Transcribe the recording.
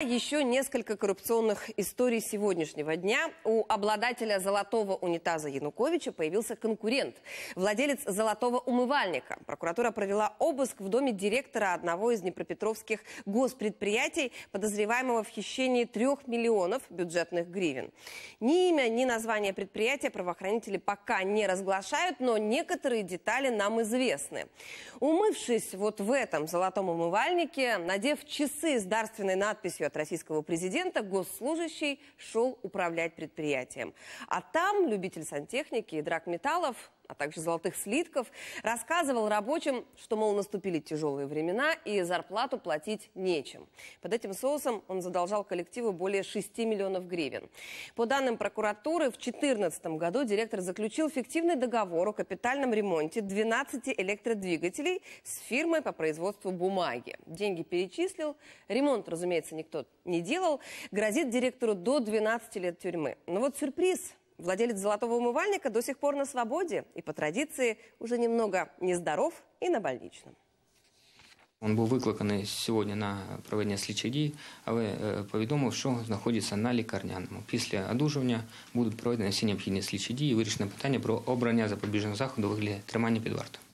Еще несколько коррупционных историй сегодняшнего дня. У обладателя золотого унитаза Януковича появился конкурент, владелец золотого умывальника. Прокуратура провела обыск в доме директора одного из непропетровских госпредприятий, подозреваемого в хищении трех миллионов бюджетных гривен. Ни имя, ни название предприятия правоохранители пока не разглашают, но некоторые детали нам известны. Умывшись вот в этом золотом умывальнике, надев часы с дарственной надписью от российского президента, госслужащий шел управлять предприятием. А там любитель сантехники и драгметаллов а также золотых слитков, рассказывал рабочим, что, мол, наступили тяжелые времена и зарплату платить нечем. Под этим соусом он задолжал коллективу более 6 миллионов гривен. По данным прокуратуры, в 2014 году директор заключил фиктивный договор о капитальном ремонте 12 электродвигателей с фирмой по производству бумаги. Деньги перечислил, ремонт, разумеется, никто не делал, грозит директору до 12 лет тюрьмы. Но вот сюрприз – Владелец золотого умывальника до сих пор на свободе и по традиции уже немного нездоров и на больничном. Он был викликаний сегодня на проведение слідчої а вы э, повідомив, что находится на лікарняному. После одуживания будут проведены всі необхідні слідчі и вырешено питание про обрання запобіжного заходу вигляді тримання під вартою.